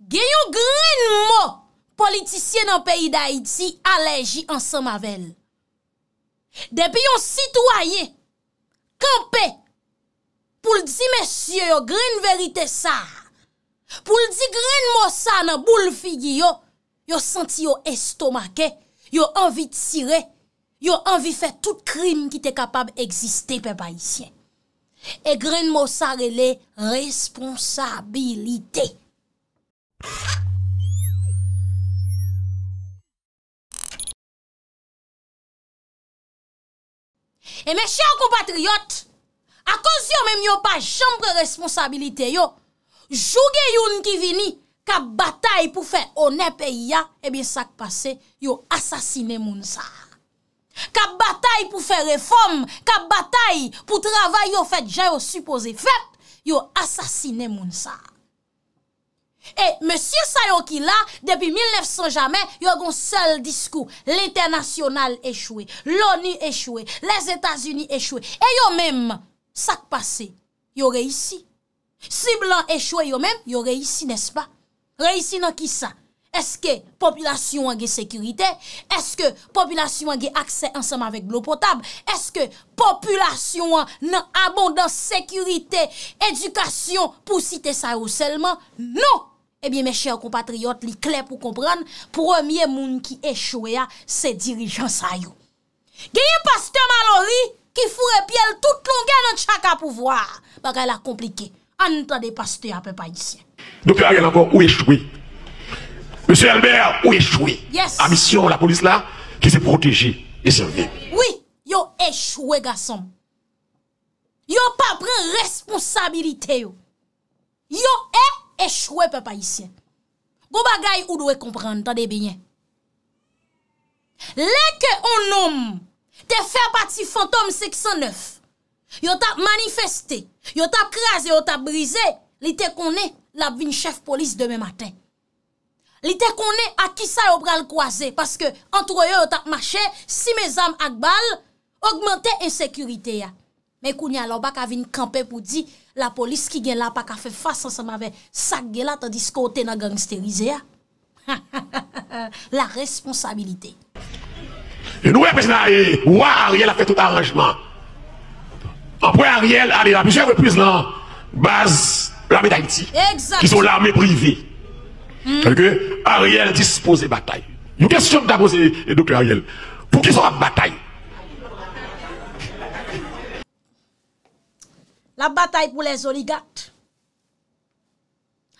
Gen yon gren mo politisyen nan peyi da iti aleji ansan mavel. Depi yon sitwaye, kampè, pou l di mesye yon gren verite sa, pou l di gren mo sa nan bou l figi yon, yon senti yon estomake, yon anvi tire, yon anvi fè tout krim ki te kapab egziste pe bayisyen. E gren mo sa rele responsabilite. E mè chè ou kompatriot A konz eh yo mèm yo pa chanpre responsabilite yo Jougè youn ki vini Ka batay pou fè onepe ya Ebyen sak pase yo asasine moun sa Ka batay pou fè reform Ka batay pou travay yo fèt Je yo suppose fèt Yo asasine moun sa E monsir sa yo ki la, depi 1900 jamen, yo gon sel diskou. L'internasyonal e choue, l'ONU e choue, les Etats-Unis e choue. E yo menm, sak pase, yo reisi. Sib lan e choue yo menm, yo reisi nespa. Reisi nan ki sa? Eske popylasyon an gen sekurite? Eske popylasyon an gen akse ansama vek blo potab? Eske popylasyon an nan abondan sekurite, edukasyon pou site sa yo selman? Non! Ebyen eh mè chè ou kompatriot li kle pou kompran Premier moun ki echouè a Se dirijans a yo Gè yon pasteur malonri Ki fure pièl tout longè nan chaka pouvoar Bagè la komplike An nè tan de pasteur apè païsien Dopè agè la mò ou echouè Mè sè Albert ou echouè A misyon la polis la Ki se protèjè e se vè Oui yo echouè gassan Yo pa prè responsabilité yo Yo e Echwe pe pa isyen. Gou bagay ou dwe komprende, tade binyen. Lè ke on nom te fè pati fantom 609, yo ta manifestè, yo ta krasè, yo ta brisé, li te konè la vin chef polis demè matè. Li te konè a ki sa yo pral kwa zè, paske antro yo yo ta mâche, si me zam akbal, augmentè ensekurite ya. E kou nye alo bak avin kampe pou di la polis ki gen la pa ka fe fasa seman ve sak gen la tan disko ote nan gangsterize a. La responsabilite. E nou e prezina e, wak Ariel a fe tout arrangement. Anpwen Ariel, ale non, la, misyon e vwe prezina, baz l'arme da imti. Ki sou l'arme privi. Ariel dispose batay. Yon kestyon ki ta pose, doktor Ariel, pou ki sou batay. La batay pou les oligat.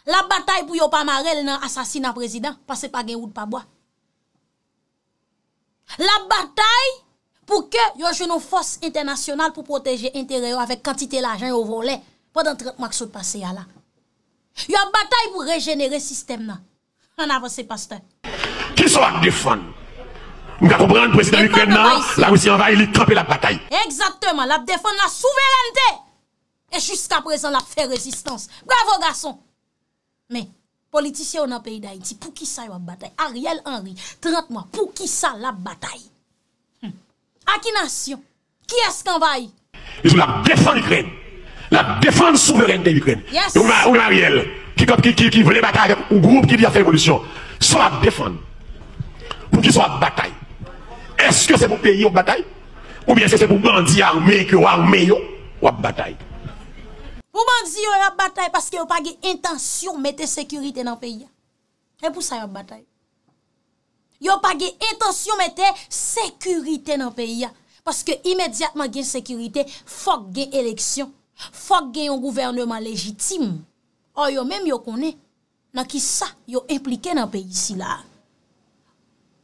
La batay pou yo pamare l nan asasina prezident. Pase pa gen ou d'pabo. La batay pou ke yo jounou fos internasyonal pou proteje interyo avèk kantite l'ajan yo volè. Po d'antret maksou d'pase ya la. Yo batay pou regenere sistem nan. An avansè paste. Ki sou ak defon? Mga koupre an prezident l'Ukraine nan, la wisi an va elit kapè la batay. Eksatèman, la defon la souverènte. E jiska prezant la fe rezistans. Bravo gason. Men, politisyen ou nan peyi da iti, pou ki sa yon batay? Ariel Henry, 30 mwan, pou ki sa la batay? A ki nasyon? Ki esk anvay? Yon la defan Ukren. La defan souveren de Ukren. Yon Ariel, ki vle batay ou groub ki di a fe evolisyon, sa la defan pou ki sa batay. Eske se pou peyi yo batay? Ou bien se se pou bandi arme yo batay? Ou man zi yo ap batay paske yo pa ge intansyon mette sekurite nan peyi ya? E pou sa yo ap batay? Yo pa ge intansyon mette sekurite nan peyi ya? Paske imediatman gen sekurite, fok gen eleksyon. Fok gen yon gouvernement legitime. Or yo menm yo konen, nan ki sa yo implike nan peyi si la.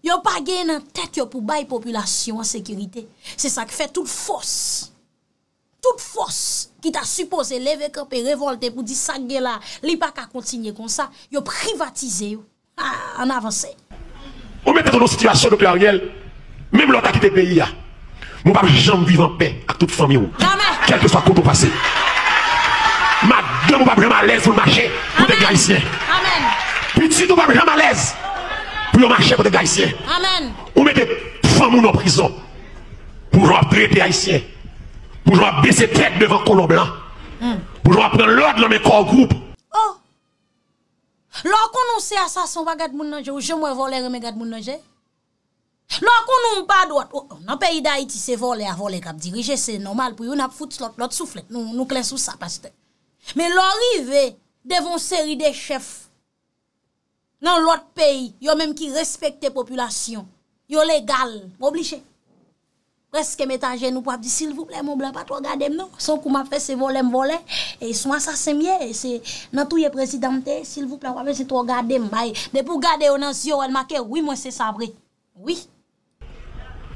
Yo pa gen nan tet yo pou baye populasyon an sekurite. Se sa ki fe tout fos. Toute fos ki ta supose leve kap e revolte pou di sa gela li pa ka kontinye kon sa, yo privatize yo an ah, avanse. Ou me te tono situasyon do kler gel, menm lota ki te peyi ya, mou bab jenm vive an pe a tout fami yo. Kelke swa kou pou pase. Madan mou bab jenm alez pou yon mache pou de gaissye. Pi ti tout mou bab jenm alez pou yon mache pou de gaissye. Ou me te pou fami yon prison pou ro ap drepe gaissye. Moujwa bese tek devan konon hmm. blan. Moujwa pren lòd nan mekongroup. Oh! Lò konon se asasan wak gade moun nanje ou jè mwen volè remè gade moun nanje? Lò konon mpa dòt? Nan peyi da Haiti se volè a volè kap dirije se normal pou yon ap fout lòt souflet. Nou klen sou sa pastè. Men lò rive devon seri de chef nan lòt peyi. Yon menm ki respekte populasyon. Yon legal. Oblije. Preske metanjen nou pap di, sil vouple, moun blan pa tro gade m nou. Son kouman fe se volem volem, e souan sa se mye, se nan touye prezidante, sil vouple, moun se tro gade m baye. De pou gade yo nan zyon an makè, woui mwen se sabre. Woui.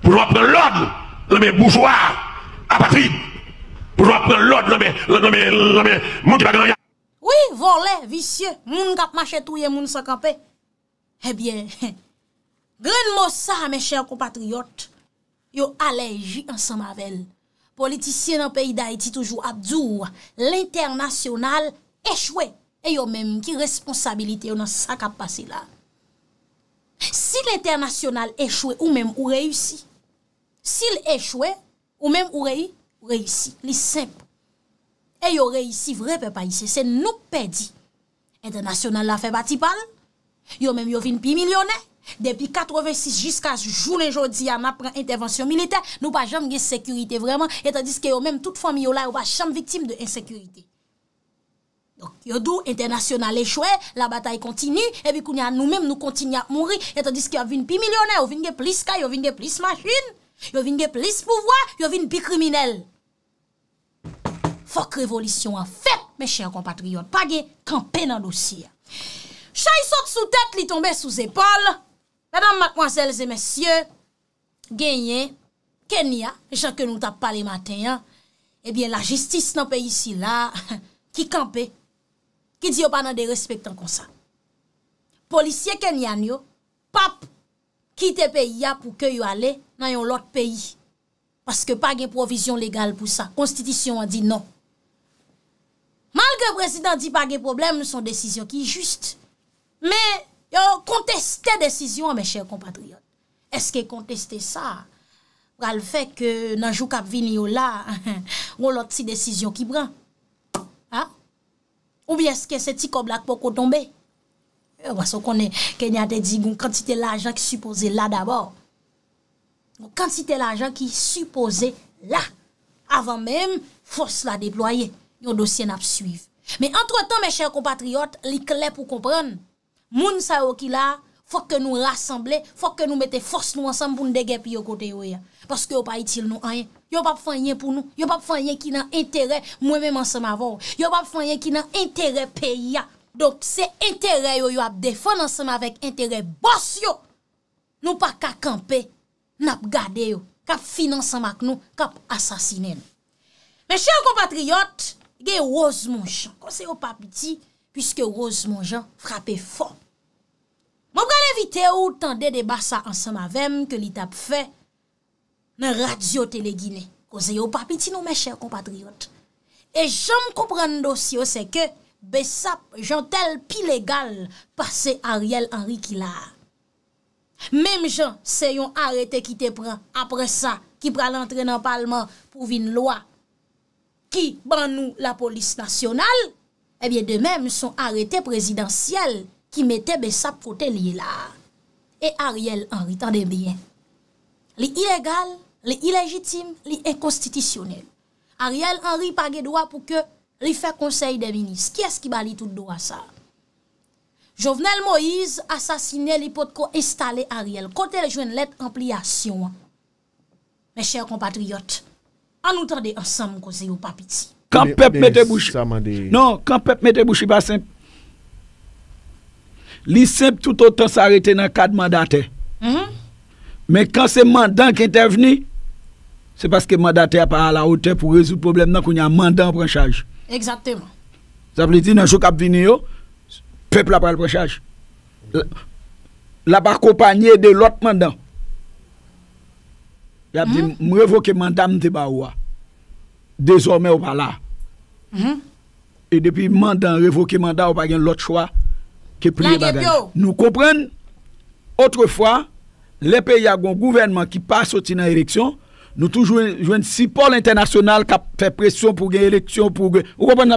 Poujwa prel lode, lome boujwa, apatri. Poujwa prel lode, lome, lome, lome, lome, moun ki bagan ya. Woui, vole, visye, moun kap mache touye moun se kape. Ebyen, gren eh mou sa me chèr kompatriyotte. yo aleji ansan mavel, politisyen an peyi da iti toujou abdou, l'internasyonal echwe, e yo menm ki responsabilite yo nan sak ap pase la. Si l'internasyonal echwe ou menm ou reyusi, si l'echwe ou menm ou reyusi, li semp, e yo reyusi vrepe paise, se nou pedi, enternasyonal la fe bati pal, yo menm yo vin pi milyonè, Depi 86 jiska joun en joudi an apren intervensyon milite, nou pa jam gen sekurite vreman, etadiske yo menm tout fami yo la yo pa jam vitim de ensekurite. Yo dou, internasyonan le chwe, la batay kontinu, ebi kounya nou menm nou kontin ya mouri, etadiske yo vin pi milyonè, yo vin gen plis ka, yo vin gen plis masjin, yo vin gen plis pouvoi, yo vin gen pi kriminel. Fok revolisyon an fet, me chè yon compatriot, pa gen kampè nan dosye. Chay sot sou tèt li tombe sou zépol, Madame, mademoiselles et messieurs, genyen, kenya, e chanke nou tap pale maten, e eh bien la justice nan peyi si la, ki kampe, ki diyo pa nan de respectan konsa. Polisye kenyan yo, pap, kite peyi ya pou keyo ale nan yon lot peyi. Paske pa gen provision legal pou sa. Konstitisyon an di non. Malke prezident di pa gen problem, nou son desisyon ki just. Men, Yo konteste desisyon, me chèr kompatriot. Eske konteste sa, pral fek nanjou kap vini yo la, yo lot si desisyon ki bran. Ha? Ou bie eske se ti koblak poko tombe? Yo baso konen kenyate di goun, kantite la ajan ki suppose la dabor. Kantite la ajan ki suppose la, avan men fos la deploye, yo dosyen ap suive. Me antre tan, me chèr kompatriot, li kle pou kompran, Moun sa yo ki la, fòk ke nou rassemble, fòk ke nou mette fòs nou ansanm pou nou degè pi yo kote yo ya. Paske yo pa itil nou anyen. Yo pa pou fanyen pou nou. Yo pa pou fanyen ki nan entere mwen mèm ansanm avon. Yo pa pou fanyen ki nan entere pe ya. Donk se entere yo yo ap defon ansanm avèk entere bòs yo. Nou pa kakampe, nap gade yo. Kap finansanm ak nou, kap asasine nou. Mè chè yo kompatriyot, gen yo oz moun chan. Kose yo pa piti. Piske Rose moun jan frape fon. Moun pral evite ou tan dede basa ansan mavem ke li tap fe, nan radyote le Gine. Koze yo papiti nou men chèr kompatriot. E jan m komprendo si yo se ke besap jantel pilegal pase Ariel Henri Kilar. Mem jan se yon arete ki te pran apre sa, ki pral antre nan palman pou vin lwa, ki ban nou la polis nasyonal, Ebyen eh de mem son arete prezidentiel ki mette besap pote li la. E Ariel Henry tande bien. Li ilegal, li ilegitim, li ekonstitisyonel. Ariel Henry page doa pou ke li fe konsey de Vinice. Ki es ki bali tout doa sa? Jovenel Moïse asasine li pot ko estale Ariel. Kote li jwen let ampliasyon. Me chèr compatriot, anoutade ansan moun konsey ou papiti. Non, kan pep mette bouchi pa semp Li semp tout otan sa rete nan kad mandate Men kan se mandan ki ente veni Se paske mandate a pa la ote Pou rezu problem nan kou nyan mandan prechaj Exactevan Sa pleti nan jok ap vini yo Pep la pa prechaj La pa kompanye de lot mandan Mrevo ke mandan mte ba oua Dezome ou pa la Et depuis mandat, le mandat, on n'a pas l'autre choix que Nous comprenons, autrefois, les pays ont un gouvernement qui passe au dans l'élection, nous toujours jouons si pôle international qui fait pression pour gagner l'élection, pour Vous comprenez,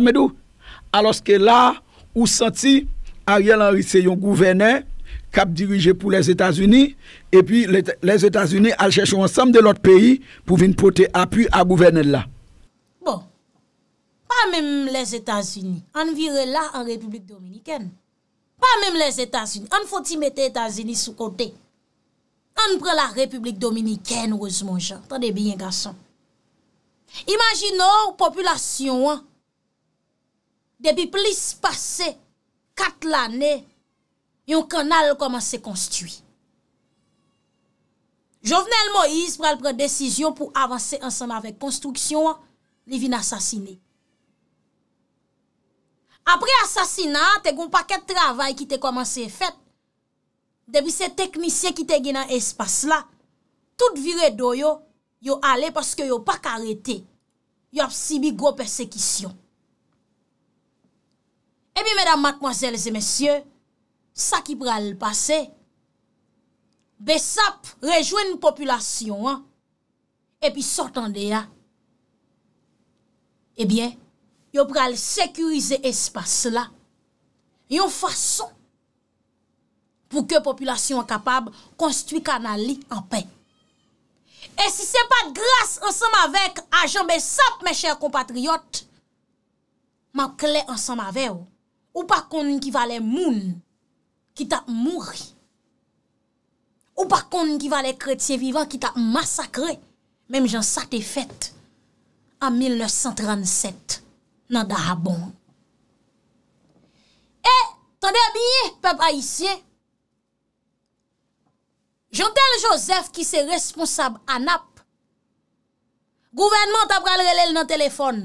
Alors que là, où senti Ariel Henry, c'est un gouverneur a dirigé pour les États-Unis et puis les, États-Unis cherchent ensemble de l'autre pays pour venir porter appui à gouverneur là. pa mèm lèz Etats-Unis, an virè la an Republik Dominikèn. Pa mèm lèz Etats-Unis, an fò ti mette Etats-Unis sou kote. An prè la Republik Dominikèn, ouz mò jant, tanè bè yè gassan. Imaginò, popoulasyon, debè plis passe, kat l'anè, yon kanal koman se konstuy. Jovenel Moïse prèl prèl desisyon pou avansè ansan avèk konstruksyon, li vin asasinè. apre asasinat, te goun paket travay ki te komanse fèt, debi se teknisyen ki te genan espas la, tout vire do yo, yo ale paske yo pak arete, yo ap si bi gro persekisyon. E bi, mèdam matmoazèles e mèsyè, sa ki pral pase, besap rejouen nou populasyon an, e bi sortan de ya. E bi, yo pral sekurize espase la, yon fason, pou ke populasyon akapab, konstwi kanali en pe. E si se pa glas ansan ma vek, a janbe sap, me chèr kompatriot, man kle ansan ma vew, ou pa kon yon kivalè moun, ki ta mouri, ou pa kon yon kivalè kretye vivan, ki ta masakre, menm jan sa te fet, an 1937, nan darabon. E, tande biye, pep Aisyen, jantel Joseph ki se responsab anap, gouvenman tapal relèl nan telefon,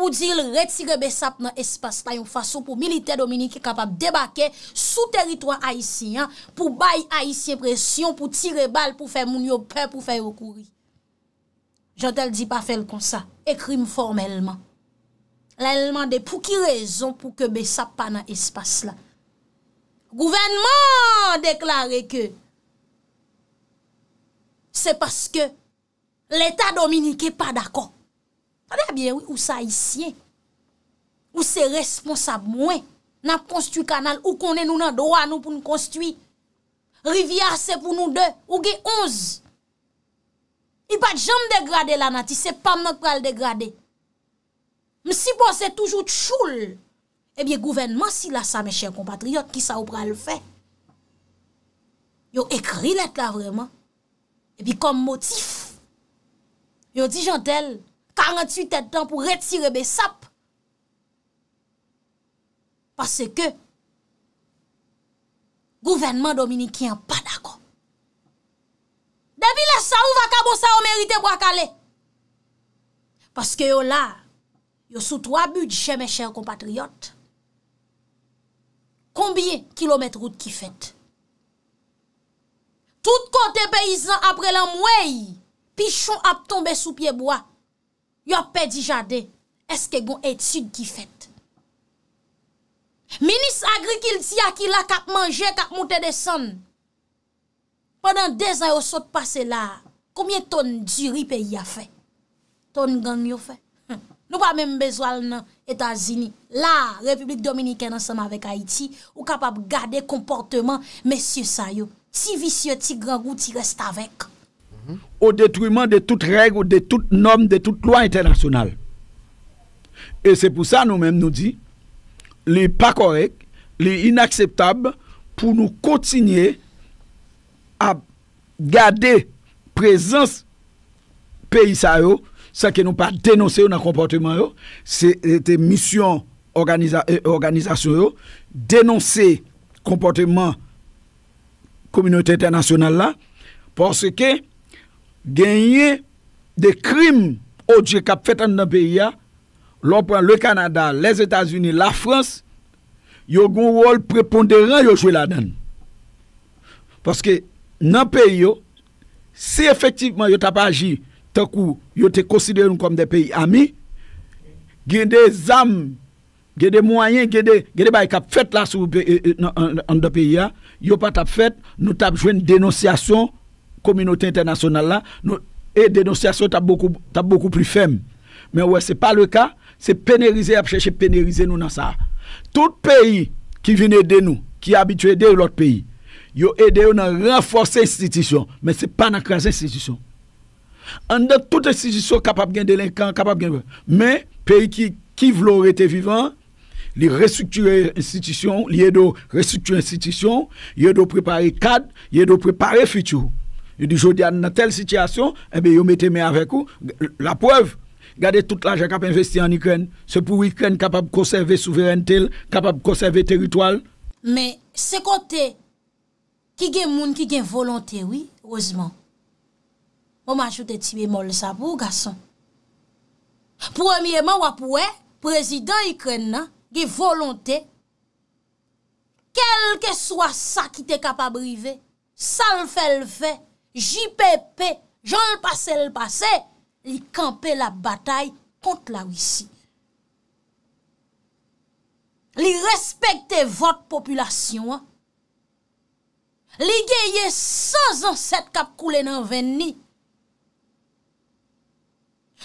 pou dil retire besap nan espas payon faso pou milite Dominique kapap debake sou teritwa Aisyen, pou bay Aisyen presyon, pou tire bal, pou fe moun yo pep, pou fe yokouri. Jantel di pa fel konsa, ekrim formelman. La elman ah de pou ki rezon pou ke besap pa nan espas la. Gouvenman deklare ke. Se paske l'Etat Dominique e pa d'akon. Sa de a bie ou sa isye. Ou se responsab mwen. Nap konstu kanal ou konen nou nan doan nou pou nou konstu. Riviar se pou nou de. Ou ge onz. I pat jam degrade la nati. Se pa mwen pral degrade. Msi bon se toujou tchoul, ebiye eh gouvenman si la sa me chen kompatriot ki sa ou pral fe. Yo ekri let la vreman, ebiye kom motif. Yo di jantel, 48 et dan pou retire be sap. Pase ke, gouvenman Dominikien pa dako. Depi la sa ou va ka bo sa ou merite wakale. Pase ke yo la, Yo sou 3 but che mè chèr kompatriot. Koumbye kilomet roud ki fèt? Tout kote peyizan apre lan mwey, pichon ap tombe sou pieboa, yo pe di jade, eske goun etud ki fèt? Minis agri kil tia ki la kap manje, kap moutè de san. Pendan dey zay yo sot pase la, koumyen ton djiri pey ya fèt? Ton gang yo fèt? Nou pa mèm bezwal nan Etats-Unis. La, Republik Dominikè nan seman vek Haiti, ou kapap gade komportèman, mèsyè sa yo. Ti visye, ti grangou, ti reste avek. Ou detrouyman de tout reg ou de tout nom, de tout lwa internasyonal. E se pou sa nou mèm nou di, li pa korek, li inakseptab, pou nou kontinye a gade prezans peyi sa yo, sa ke nou pa denonse yo nan komporteman yo, se te misyon e, organizasyon yo, denonse komporteman kominote internasyonal la, porske genye de krim ou di kap fetan nan beya, lopan le Kanada, les Etats-Unis, la Frans, yo goun wol preponderant yo chwe la den. Porske nan peyo, se efektivman yo tap aji Tant qu'ils te considèrent comme des pays amis, ils ont des âmes, ils ont des moyens, ils ont des faits euh, euh, dans ces pays-là. Ils n'ont pas fait, nous avons fait une dénonciation, communauté internationale, et la dénonciation est beaucoup plus ferme. Mais ce n'est pas le cas, c'est pénalisé, c'est pénalisé nous dans ça. Tout pays qui vient aider nous, qui est habitué aider l'autre pays, il aide à renforcer l'institution, mais ce n'est pas d'accrocher l'institution. En de tout institution capable de délinquant, capable de Mais, pays qui, qui voulait être vivant, les restructurer institutions, il de restructurer institution, yedo préparer cadre, de préparer futur. dis, dans telle situation, eh ben yo mettez avec vous. La preuve, regardez tout l'argent capable investi en Ukraine. C'est pour Ukraine capable de conserver souveraineté, capable de conserver territoire. Mais, ce côté, qui gagne monde, qui volonté, oui, heureusement. Omajote tibe mol sa pou gason. Premye man wapwe, prezident yi kren nan, ge volonte, kelke swa sa ki te kapabrive, sal fel fe, jipepe, jan lpase lpase, li kampe la batay kont la wisi. Li respekte vok populasyon an, li geye sa zan set kap kou le nan ven ni,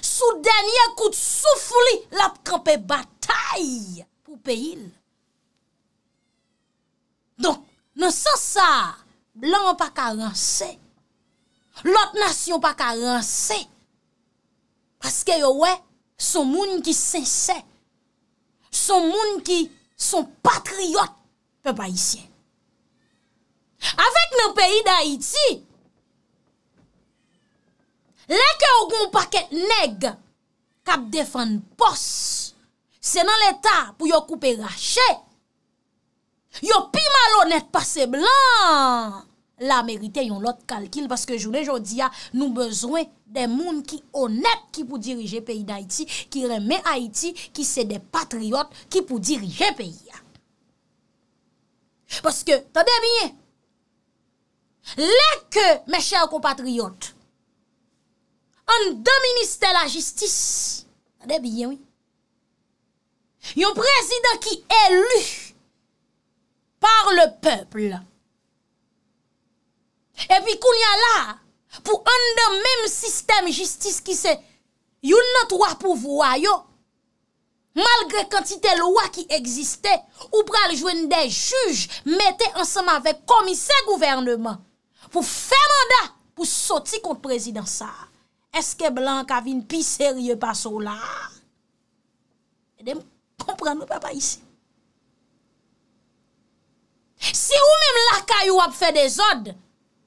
Soudanye kout soufou li la pe krepe batay pou pe il. Don, nan sa sa, lan an pa karense. Lot nas yon pa karense. Paske yo we, son moun ki sensen. Son moun ki son patriot pe bayisyen. Awek nan peyi da iti, Lè ke ou goun paket neg, kap defan pos, se nan l'Etat pou yo koupe rachè, yo pi malonet pase blan, la merite yon lot kalkil, paske jounen jodi ya nou bezwen de moun ki onet ki pou dirije peyi d'Haïti, ki reme Haïti, ki se de patriot ki pou dirije peyi ya. Paske, tade bine, lè ke me chè akou patriot, an domini stè la jistis, an dè biyen wè, yon prezident ki elu par le pèple, epi koun yon la, pou an dè mèm sistem jistis ki se, yon not wapou woy yo, malgre kantite l wak ki egziste, ou pral jwen dè juj, mette ansèm avè komise gouvernement, pou fè mandat, pou soti kont prezident sa, eske blan ka vin pi serye pa sou la. E dem, kompren nou papa isi. Si ou men lakay ou ap fe dezod,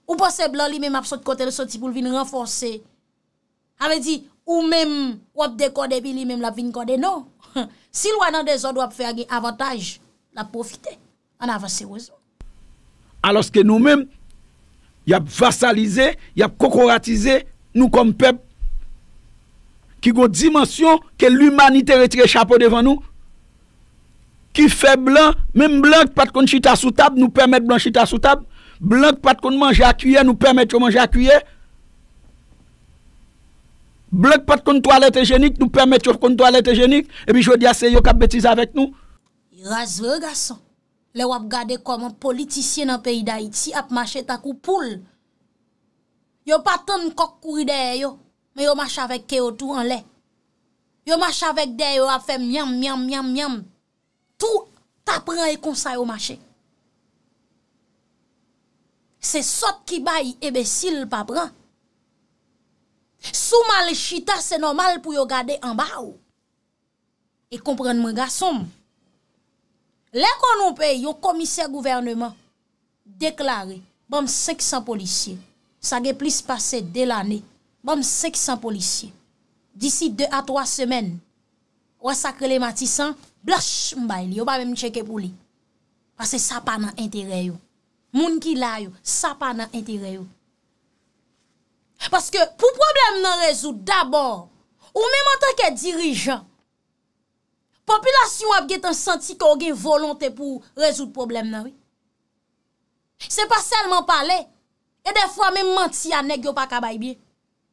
ou pose blan li men ap sot kote, li sot ti pou vin renforse, a me di, ou men wap dekode, li men ap vin kode, no. Si lwa nan dezod wap fe avataj, la profite, an avase wazo. A loske nou men, yap vasalize, yap kokoratize, nous comme peuple, qui ont dimension que l'humanité retire chapeau devant nous, qui fait blanc, même blanc pas de chita sous table, nous permet blanc chita sous table, blanc pas de manger à cuillère, nous permet de manger à cuillère, blanc pas de toilette hygiénique, nous permet de toilette hygiénique, et puis je dis à ces qui bêtise avec nous. vrai garçon, les wap regardé comment politicien dans le pays d'Haïti a marché ta poule. yo paten kok kuri deyo, me yo mash avèk keyo tou an lè. Yo mash avèk deyo avèk miyam, miyam, miyam, miyam. Tou tapran e konsay yo mashè. Se sot ki bay ebesil papran. Souman le chita se normal pou yo gade an ba ou. E kompren mwen gasom. Lè konon pe yo komisè gouvernement deklare bom 500 polisye. sa ge plis pase del ane, bom sek san polisye. Disi 2 a 3 semen, wè sakre le matisan, blash mbay li, yo ba mèm cheke pou li. Pase sa pa nan entere yo. Moun ki la yo, sa pa nan entere yo. Paske pou problem nan rezout, dabor, ou mèm anta ke dirijan, populasyon ap ge tan santi kon gen volante pou rezout problem nan we. Se pa selman pale, E defwa men manti anek yo pa kabay biye.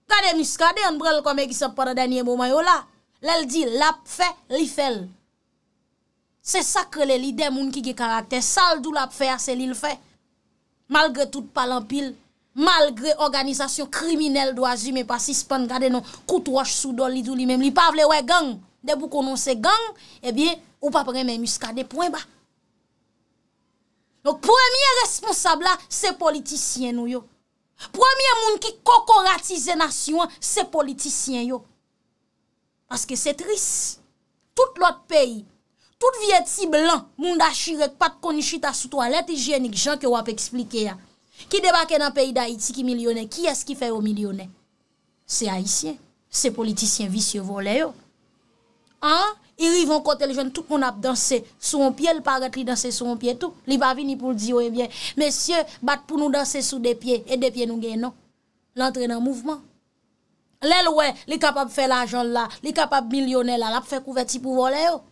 Gade miskade, anbrel kome ki sep para denye mouman yo la. Lel di lap fe, li fel. Se sakre li, li demoun ki ki karakter. Saljou lap fe, ase li l fe. Malgre tout palampil. Malgre organizasyon kriminel do azi me pasispan. Gade nou koutou wach sou do li do li mem. Li pavle we gang. De pou konon se gang, e biye ou papre men miskade poin ba. Nou premye responsable la, se politisyen nou yo. Premye moun ki kokoratize nasyon, se politisyen yo. Paske se tris. Tout lot peyi, tout vye ti blan, moun da chirek, pat konishita, suto alet hijyenik, jan ke wap eksplike ya. Ki debake nan peyi da Haiti ki milyonè, ki es ki fè yo milyonè? Se Haitien, se politisyen visye volè yo. an, i rivon kote l joun tout moun ap danse, sou moun pie, l parat li danse sou moun pie tout, li va vini pou l diyo e eh bien, mesye bat pou nou danse sou de pie, e de pie nou genon, l antre nan mouvman. Lèl wè, li kapap fè la joun la, li kapap milyonè la, la fè kouveti pou vole yo. Oh.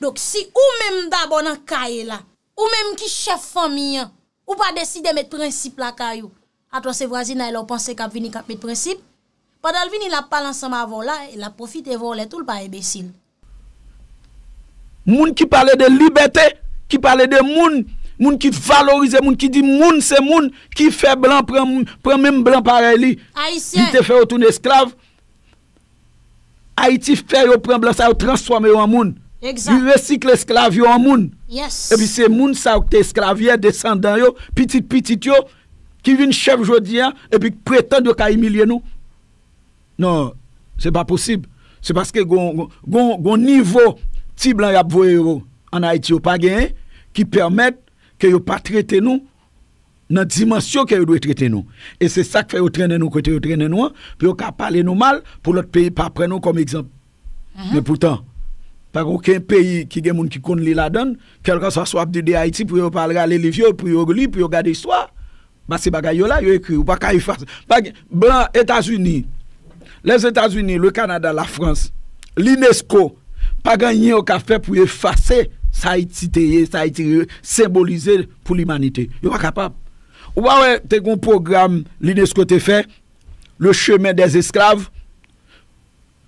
Dok si ou mèm da bonan kaye la, ou mèm ki chef fòmian, ou pa deside mè prinsip la kaye yo, atwa se vrazi nan lò panse kap vini kap mè prinsip, Padalvin il a palan sa ma volay, il a profite volay tout pa ebesil. Moun ki pale de libetè, ki pale de moun, moun ki valorize, moun ki di moun se moun, ki fe blan pren moun, pren mèm blan pareli, ki te fe otoun esklave. Haitif pe yo pren blan, sa yo transforme yo an moun. Yon resikle esklave yo an moun. Ebi se moun sa okte esklaveye, descendan yo, pitit pitit yo, ki vin chef jodi ya, epi pretan yo ka imilye nou. Non, c'est pas possible. C'est parce que le niveau ti blanc héros en Haïti pas gagné qui permettent que yo pas traiter nous dans dimension que yo doit traiter nous. Et c'est ça qui fait que traîner nous côté au traîner nous, puis ka parler nous mal pour l'autre pays pas prendre nous comme exemple. Mhm. Mais pourtant par aucun pays qui gen monde qui connaît la donne, quelqu'un soit soit de Haïti pour yo parler à les vieux pour yo li pour garder soi Bah c'est ce là yo écrit ou pas ka effacer. Blanc États-Unis Les Etats-Unis, le Kanada, la France, l'Inesco, pa ganyen yo kafe pou ye fase sa iti teye, sa iti re, sembolize pou l'imanite. Yo pa kapab. Ou ba we te kon program l'Inesco te fe, le cheme des esklave,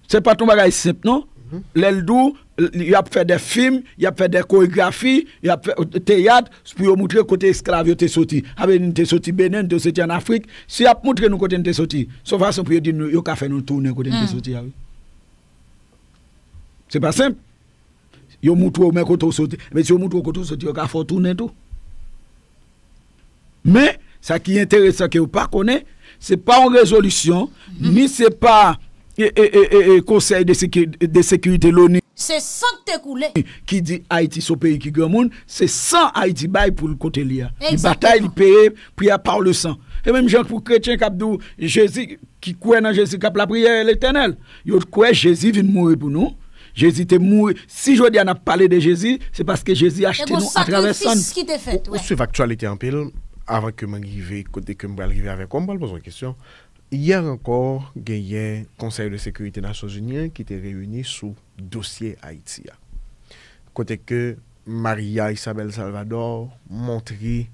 se patou bagay sep nou, mm-hmm. l'el dou, y a fait des films, y a fait des chorégraphies, y a fait des théâtres pour montrer côté esclave était sorti. Avec une était sorti Bénin, nous sorti en Afrique. Si y a montré nous côté était sorti, sauf à son pour dire nous, y a qu'à faire nous tourner côté était hmm. sorti. Ah c'est pas simple. Y a montré au côté sorti, mais si y a montré au côté sorti, y a faire tourner tout. Mais ça qui est intéressant que vous pas connaît, c'est pas en résolution, hmm. ni c'est pas conseil de, sécu, de sécurité l'ONU c'est sang que coulé. Qui dit Haïti, ce pays qui grand monde, c'est sans Haïti bail pour le côté lié. Il bataille, il paye, puis il par le sang. Et même Jean pour chrétien qui dit Jésus, qui croit dans Jésus, qui la prière l'éternel. Ils croient Jésus vient mourir pour nous. Jésus est mort. Si je dis on a parlé de Jésus, c'est parce que Jésus a acheté nous à travers son. qui t'est fait. Ouais. l'actualité en pile, avant que m'arrive, côté que m'arrive avec moi, je pose une question. Hier encore, il y a un Conseil de sécurité des Nations qui était réuni sous dosye Haïti ya. Kote ke, Maria Isabel Salvador montri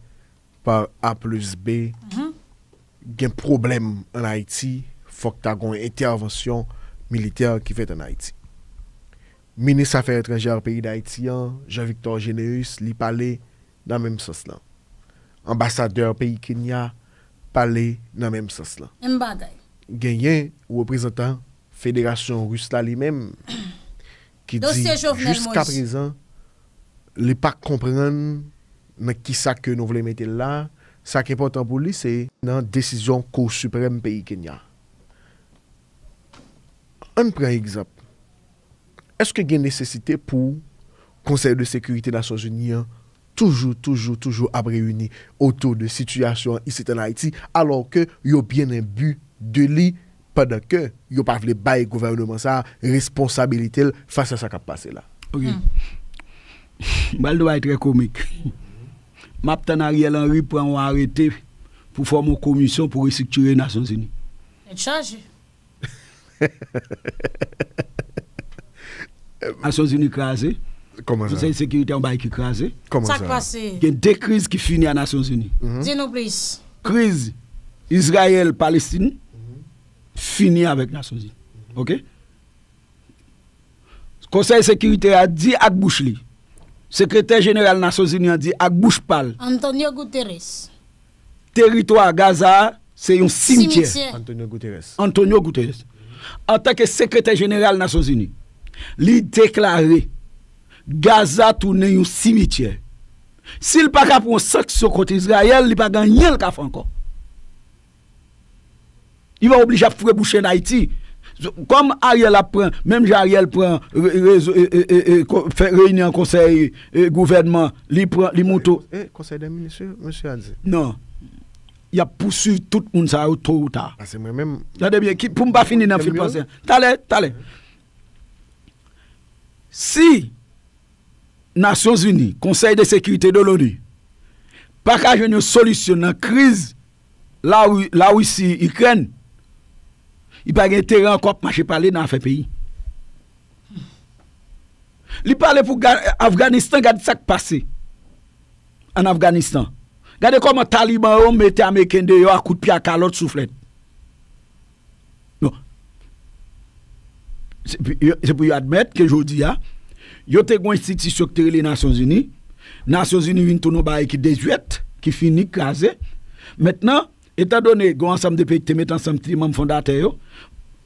par A plus B mm-hmm. gen problem an Haïti, fok ta gwen etervansyon militer ki fèt an Haïti. Ministre Afèr étranger peyi d'Haïti ya, Jean-Victor Généus, li pale nan mèm sos lan. Ambassadeur peyi Kenya, pale nan mèm sos lan. Gen yen, wè prezantan, Fédération Russe la li mèm Ki di, jusqu'a prizan, li pa kompren men ki sa ke nou vle mette la, sa ke potan pou li se nan desizyon ko suprem peyi Kenya. An pre ekzap, eske gen nesesite pou konsey de sekurite la Sojounian toujou, toujou, toujou ap reyouni oto de sityasyon isi ten Haiti alo ke yo bien en bu de li Kenya. pendant que vous pas voulu bailler gouvernement ça responsabilité face à ce qui a passé là. OK. Hmm. Baldo être très comique. Maptan Ariel Henry pour un arrêté pour former une commission pour restructurer les Nations Unies. Elle Les Nations Unies crasées. Comment ça? Conseil de sécurité en bas qui Comment ça? Ça passe. Il y a deux crises qui finissent à Nations Unies. Mm-hmm. Dis-nous plus. Crise Israël-Palestine fini avec Nations OK Conseil de sécurité a dit à bouche Secrétaire général Nations a dit à bouche Antonio Guterres. Territoire Gaza, c'est un cimetière. Antonio Guterres. Antonio Guterres. En tant que secrétaire général Nations Unies, il déclaré Gaza tourne un cimetière. S'il pas de sanction contre Israël, il pas gagner le café encore. I va oblija frebouche n'Haiti. Kom Ariel apren, menm j'a Ariel pren, reyne an konsey, gouvernement, li monto. E, eh, konsey eh, de ministre, monsie Anze. Non, ya poussive tout moun sa ou tou ou ta. Jade bien, pou mba fini nan filponsen. Tale, tale. Si Nasyon Zvini, konsey de sekirite de lodi, pa ka jenyo solisyon nan kriz la ou si ikrenn, I pa gen teri an kop ma che pale nan fe peyi. Li pale pou Afganistan, gade sak pase. An Afganistan. Gade kom a taliban yon mette Amerikende yon akout pi akalot souflet. Non. Se pou yon admet ke jodi ya. Yon te gwen siti stoktere li Nasyon Zini. Nasyon Zini vin tono bari ki desuet, ki fini kaze. Mètnen, Etan donè, go an sam de pey te met an sam ti mam fondate yo,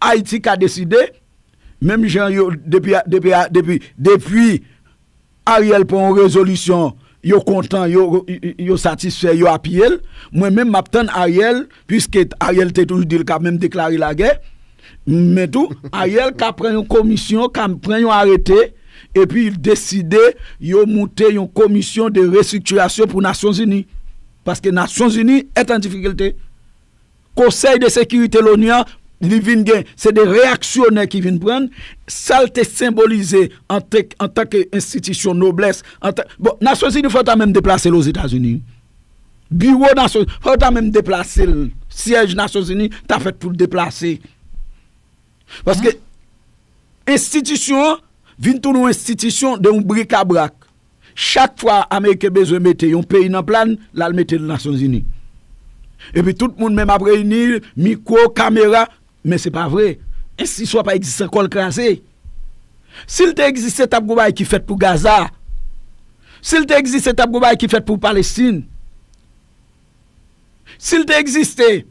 Haïti ka deside, mèm jan yo, depi, depi, depi, depi, Ariel pou an rezolution, yo kontan, yo satisfè, yo apiyel, mwen mèm mapten Ariel, pwiske Ariel te toujidil ka mèm deklari la gè, mèm tou, Ariel ka pren yon komisyon, ka pren yon arete, epi deside, yo moutè yon komisyon de restrikturasyon pou Nasyon Zini. Parce que Nations Unies est en difficulté. Conseil de sécurité l'Union, c'est des réactionnaires qui viennent prendre. Ça l'était symbolisé en tant qu'institution de noblesse. Bon, Nations Unies, faut-il même déplacer aux Etats-Unis. Bureau de Nations Unies, faut-il même déplacer. Siège Nations Unies, t'as fait tout déplacer. Parce que institutions, vintou nous institutions de bric-à-brac. Chak fwa Amerike bezwe mette yon peyi nan plan, lal mette yon Nasyon Zini. E pi tout moun men ap reynil, mikwo, kamera, men se pa vre. E si swa pa egzister kol krasi. Sil te egzister tab gwa bay ki fèt pou Gaza. Sil te egzister tab gwa bay ki fèt pou Palestine. Sil te egzister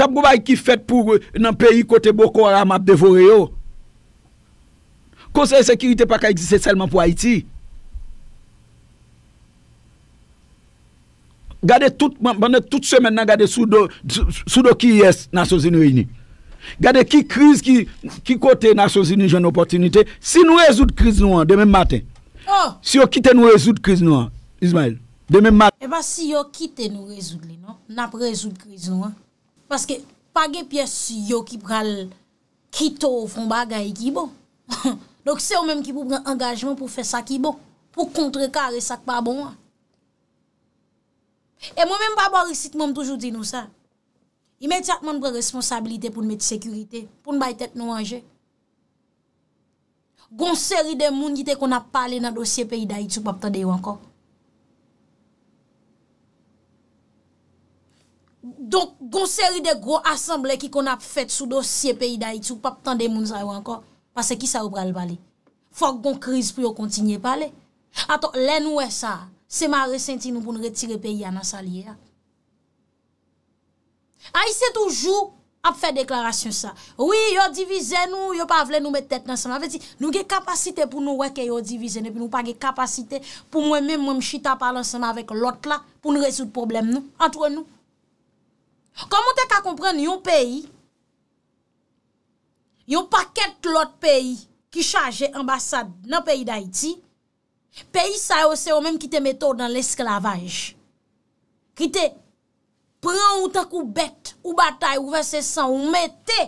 tab gwa bay ki fèt pou nan euh, peyi kote boko ram ap devoreyo. Konseye sekirite pa ka egzister selman pou Haiti. Gade tout semen nan gade sou do ki yes nan sou zinou ini. Gade ki kriz ki kote nan sou zinou jen opotinite. Si nou rezoud kriz nou an, demen maten. Oh! Si yo kite nou rezoud kriz nou an, Ismail. Demen maten. E eh ba si yo kite nou rezoud li nou, nap rezoud kriz nou an. Paske page piyes yo ki pral kito ou fon bagay ki bon. Dok se yo menm ki pou pren angajman pou fe sak ki bon. Po kontre kare sak pa bon an. E moun mèm pa borisit moun toujou di nou sa. Imen tia moun bre responsabilite pou mèt sekurite. Pou m bay tèt nou anje. Gon seri de moun yite kon ap pale nan dosye peyi dayi tou pap tan de yo anko. Donk, gon seri de gro asemble ki kon ap fet sou dosye peyi dayi tou pap tan de yo anko. Pase ki sa ou pral pale. Fok gon kriz pou yo kontinye pale. Ato, lè nou wè sa a. seman resenti nou pou nou retire peyi anan sa liye a. A, i se toujou ap fè deklarasyon sa. Oui, yon divize nou, yon pa vle nou met tèt nan sana. Ve ti, nou ge kapasite pou nou weke yon divize, nou pa ge kapasite pou mwen mè mwen mchita pa lan sana vek lot la pou nou resout problem nou, antre nou. Koman te ka kompren yon peyi, yon pa ket lot peyi ki chaje ambasade nan peyi da iti, Peyi sa yo se yo menm ki te meto dan l'esklavaj. Ki te pran ou tak ou bet, ou batay, ou vese san, ou mette.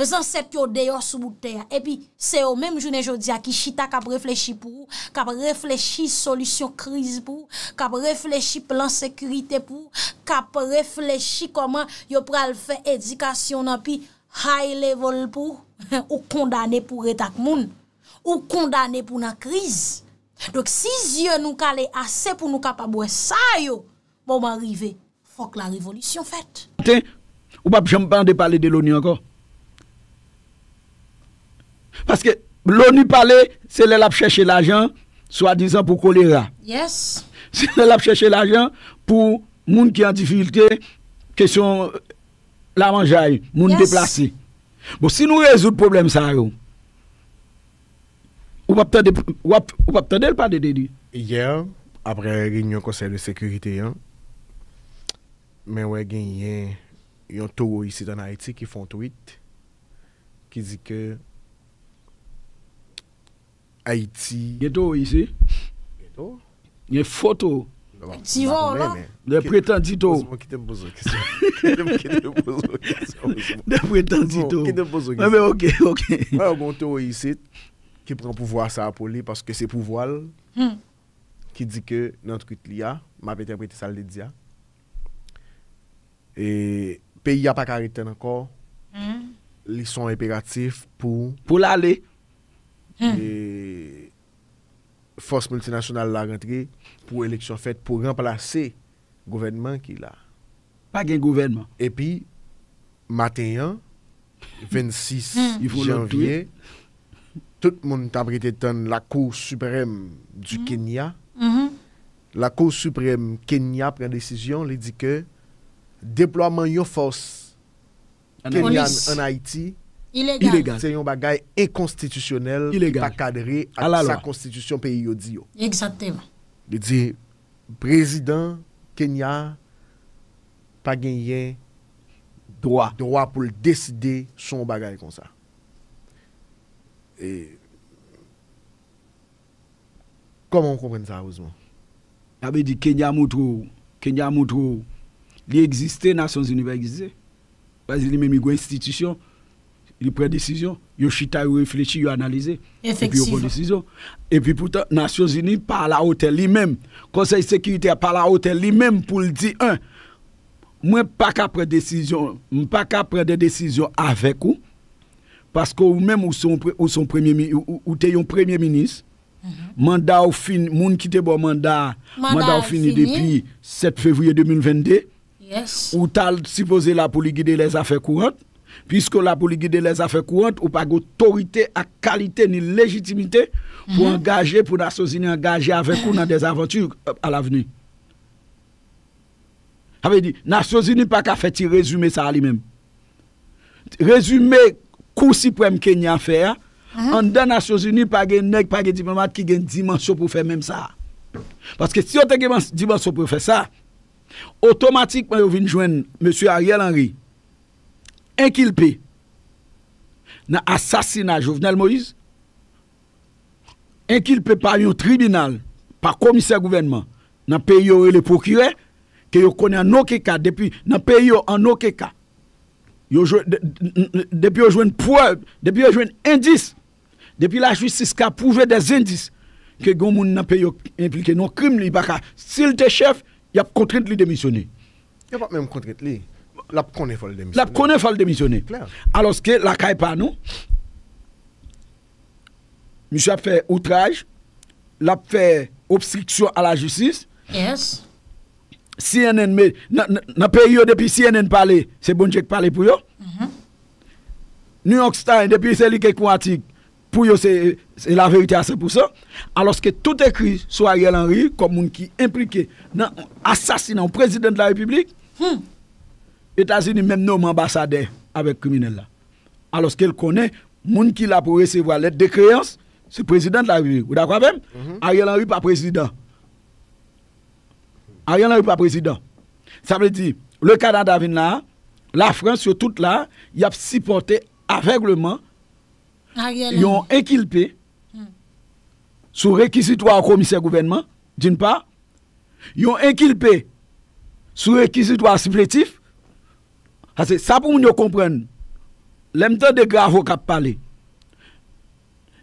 E zan set yo deyo sou bouten. E pi se yo menm jounen jodi a ki chita kap reflechi pou. Kap reflechi solisyon kriz pou. Kap reflechi plan sekurite pou. Kap reflechi koman yo pral fe edikasyon nan pi high level pou. Ou kondane pou retak moun. Ou kondane pou nan kriz. Dok si zye nou kale ase pou nou kapabwe sa yo, moun mwari ve fok la revolisyon fet. Ou pa pichan mpande pale de louni anko? Paske louni pale, se lè lap chèche l'ajan, swa dizan pou kolera. Se lè lap chèche l'ajan pou moun ki antifilte, kesyon la manja yon, moun deplase. Bo si nou rezout problem sa yo, Ou wap tande l pa de deni? Ye, apre rin yon konsey de sekurite yon, men wè gen yon tou ou yisi dan Haiti ki fon tweet, ki zi ke... Haiti... Gen tou ou yisi? Gen tou? Gen fote ou? Gen ti ou ou la? Gen preten di tou? Kè dem kè dem bozo kè sè? Kè dem kè dem bozo kè sè? Gen preten di tou? Kè dem bozo kè sè? Mè mè ok, ok. Mè wè yon tou ou yisi... ki pran pouvo a sa apoli paske se pouvo al hmm. ki di ke nantrit li a m ap eterprete sa lidia e pe y apakareten ankor hmm. li son imperatif pou lale hmm. fos multinasyonal la rentre pou eleksyon fet pou remplase gouvenman ki la pa gen gouvenman e pi maten an 26 janvye tout moun tabrit etan la kou suprèm du mhm. Kenya, mhm. la kou suprèm Kenya pren desisyon, li di ke deplouaman yon fos Kenya an Haiti yon bagay enkonstitisyonel ki pa kadre ak sa konstitisyon pe yon di yo. Exactement. Li di, prezident Kenya pa genyen doa pou l deside son bagay kon sa. E, koman konpren sa ozman? A be di Kenya moutrou, Kenya moutrou li egziste Nasyons Univergize. Wazili men mi gwe institisyon, li pre-desisyon, yo chita yo reflechi, yo analize. Efektiv. Yo pre-desisyon. E pi poutan, Nasyons Univergize pa la ote li men, konsey sekirite pa la ote li men pou li di, mwen pa ka pre-desisyon, mwen pa ka pre-desisyon avek ou, Paske ou mèm ou son premier ou te yon premier minis mm-hmm. manda ou fin, moun ki te bo manda ou fini depi 7 fevrouye 2022 ou tal sipose la pou li gide les afèr kouwant, piske la pou li gide les afèr kouwant ou pa goutorite a kalite ni legitimite pou mm-hmm. engaje, pou nasozini engaje avèk ou nan dezaventure a euh, la veni. Havè di, nasozini pa ka fè ti rezume sa a li mèm. Rezume kousi prem ke nyan fè ya, an dan Asosini pa gen nek pa gen diplomat ki gen dimansyon pou fè mèm sa. Paske si yo te gen dimansyon pou fè sa, otomatikman yo vin jwen M. Ariel Henry, enkilpe nan asasina Jovenel Moïse, enkilpe pa yon tribunal, pa komisè gouvernement, nan pe yon le pokyre, ke yon konen an okéka, nan pe yon an okéka, depuis qu'ils ont une preuve, depuis un indice, depuis la justice a prouvé des indices que les gens n'ont pas impliqué dans le crime, s'il te chef, il y a contraint de démissionner. Il n'y a pas même contrainte. Il a connu qu'il démissionner. Il a connu démissionner. Alors que la CAIPA, nous, monsieur a fait outrage, il a fait obstruction à la justice. Yes. CNN, mais dans pays, depuis CNN parle, c'est bon Dieu qui parle pour eux. Mm-hmm. New York Times, depuis c'est lui qui est pour eux, c'est la vérité à 100%. Alors que tout écrit sur Ariel Henry, comme un qui impliqué dans l'assassinat du président de la République, les hmm. États-Unis même nomme ambassadeur avec criminel là. Alors qu'elle connaît, monde qui l'a pour recevoir l'aide de créance, c'est président de la République. Vous d'accord même? Mm-hmm. Ariel Henry pas président. Ariel eu pas président. Ça veut dire, le Canada vient là, la France, toute là, il a supporté aveuglement, ils ont inculpé, hmm. sous réquisitoire au commissaire gouvernement, d'une part, ils ont inculpé, sous réquisitoire supplétif, ça pour nous comprendre, temps de grave qui parlé.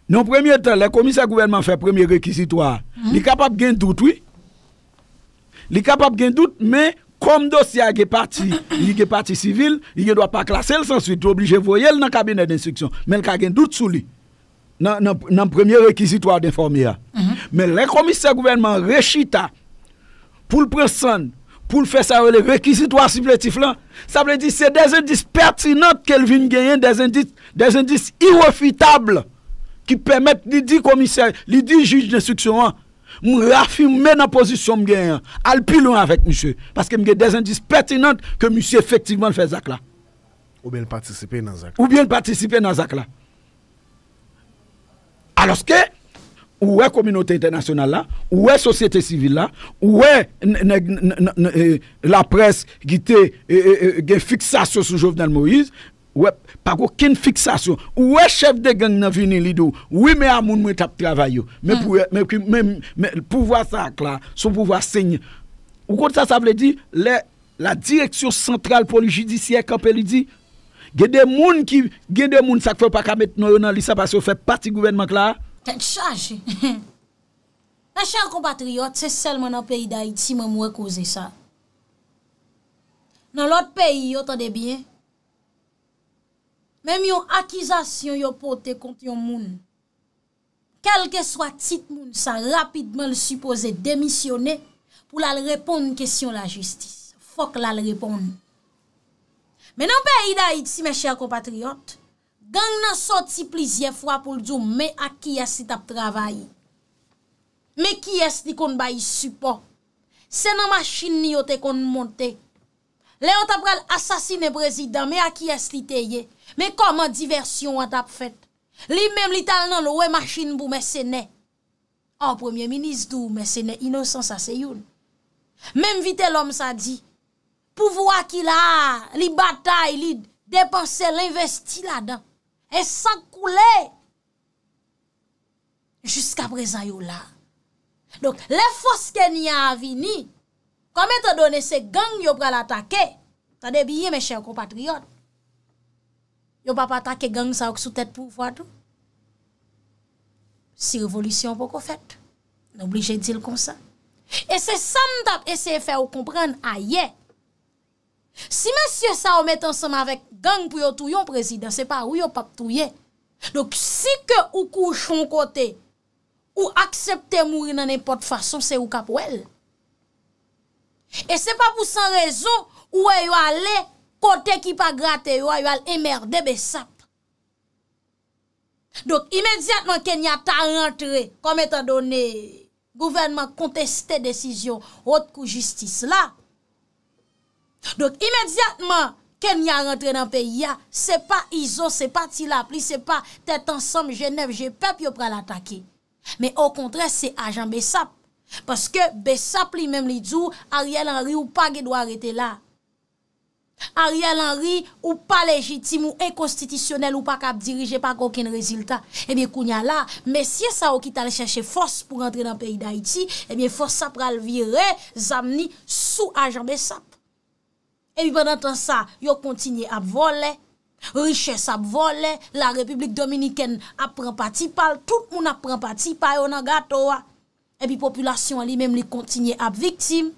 Dans le premier temps, le commissaire gouvernement fait premier réquisitoire, hmm. il est capable de gagner tout oui. Il est capable de doute, mais comme le dossier est parti, civil, il ne doit pas le classer ensuite. Il est obligé de dans le cabinet d'instruction. Mais il a des doute sur lui. Dans le premier réquisitoire d'informer. Mhm. Mais le commissaire gouvernement pour le prendre pour le faire ça, le réquisitoire supplémentaire, ça veut dire que c'est des indices pertinents qu'il vient gagner, des indices irrefutables qui permettent, les 10 commissaire, dit juge d'instruction, Mw rafi mwen aposisyon mwen gen alpilon avèk mwche. Paske mwen gen dezendis pertinant ke mwche efektivman fè zak la. Ou ben patisipe nan zak la. Ou ben patisipe nan zak la. Aloske, ouwe kominote internasyonal la, ouwe sosyete sivil la, ouwe la pres gite gen euh, euh, euh, fiksasyon sou Jovenel Moïse, Ou e chef de gang nan vini li do Ou e me a moun mwen tap travay yo Mwen pou vwa sa akla Sou pou vwa seigne Ou kote sa sa vle di La direksyon sentral pou li jidisiye Kapel li di Gede moun sa kfe pa kamet Non yo nan lisa pasyo Fè pati gouvenman akla Tèk chache La chan kompatriot se selman an peyi da iti Mwen mwen kouze sa Nan lot peyi yo tade biye Mem yon akizasyon yon pote kont yon moun. Kelke swa tit moun sa rapidman l supose demisyone pou la l reponde kesyon la justise. Fok la l reponde. Menan pe yida iti me chèr komatriote, gang nan sot si plizye fwa pou l djou me aki yasi tap travayi. Me ki yasi li kon bayi supo. Senan machin ni yote kon monte. Le an tabrel asasine brezida me aki yasi li teye. Men kom an diversyon an tap fèt. Li menm li tal nan ouwe machin bou mè sè nè. An premier minis dò mè sè nè. Inosans a sè yon. Menm vite l'om sa di. Pou vwa ki la li batay li depanse l'investi la dan. E san koulè. Juska prezant yon la. Donk le foske ni a avini. Kome te donè se gang yon pral atake. Tade biye mè chèv komatriot. yo pa pa take gang sa wak sou tèt pou wadou. Si revolisyon wak wak wak fèt, n'oblije dil kon sa. E se sam tap ese fè wak kompren a ye, si monsye sa wak met ansama avek gang pou yo tou yon prezident, se pa wak wak tou ye. Dok si ke wak kouchon kote, wak aksepte mouri nan impot fason, se wak kap wèl. E se pa pou san rezon, wak wak lè Kote ki pa grate yo a yo al emerde besap. Dok imediatman kenya ta rentre, kom etan doni, gouvernman konteste desisyon, ot kou justice la. Dok imediatman, kenya rentre nan peyi ya, se pa Izo, se pa Tila, pli se pa Tetan, Sam, Genev, je pep yo pra l'atake. Me o kontre, se ajan besap. Paske besap li menm li djou, a riel an riu pa ge dwa rete la. a ria lan ri ou pa legitime ou enkonstitisyonel ou pa kap dirije pa koken rezultat e mi kounya la, mesye sa o ki tal chache fos pou rentre nan peyi da iti e mi fos sa pral vire, zamni sou a janbe sap e mi pendan tan sa, yo kontinye ap vole, riches ap vole la republik dominiken ap pran pati pal, tout moun ap pran pati pa yo nan gato wa ah. e mi populasyon li menm li kontinye ap viktim